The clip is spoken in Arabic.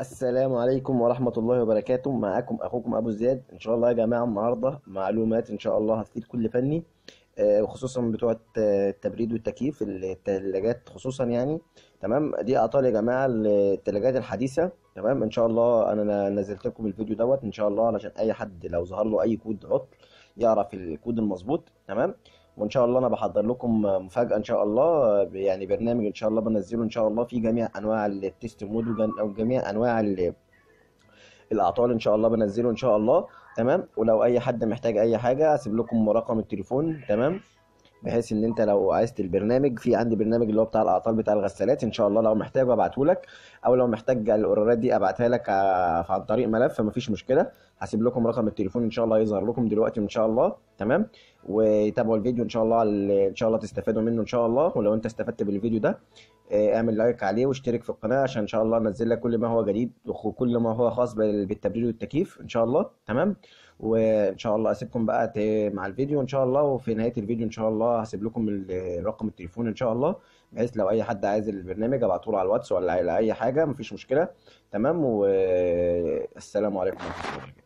السلام عليكم ورحمة الله وبركاته معاكم أخوكم أبو زياد إن شاء الله يا جماعة النهاردة معلومات إن شاء الله هتفيد كل فني آه، وخصوصا بتوع التبريد والتكييف التلاجات خصوصا يعني تمام دي أعطال يا جماعة التلاجات الحديثة تمام إن شاء الله أنا نزلت لكم الفيديو دوت إن شاء الله علشان أي حد لو ظهر له أي كود عطل يعرف الكود المظبوط تمام وان شاء الله انا بحضر لكم مفاجاه ان شاء الله يعني برنامج ان شاء الله بنزله ان شاء الله في جميع انواع التست مود وجميع انواع الاعطال ان شاء الله بنزله ان شاء الله تمام ولو اي حد محتاج اي حاجه هسيب لكم رقم التليفون تمام بحيث ان انت لو عايزت البرنامج في عندي برنامج اللي هو بتاع الاعطال بتاع الغسالات ان شاء الله لو محتاجه ابعته لك او لو محتاج الاوردرات دي ابعتها لك آه، عن طريق ملف فمفيش مشكله هسيب لكم رقم التليفون ان شاء الله يظهر لكم دلوقتي ان شاء الله تمام وتابعوا الفيديو ان شاء الله ان شاء الله تستفادوا منه ان شاء الله ولو انت استفدت بالفيديو ده آه، اعمل لايك عليه واشترك في القناه عشان ان شاء الله انزل لك كل ما هو جديد وكل ما هو خاص بالتبريد والتكييف ان شاء الله تمام وان شاء الله اسيبكم بقى مع الفيديو ان شاء الله وفي نهايه الفيديو ان شاء الله هسيب لكم رقم التليفون ان شاء الله بحيث لو اي حد عايز البرنامج ابعته له على الواتس ولا على اي حاجه مفيش مشكله تمام والسلام عليكم ورحمه الله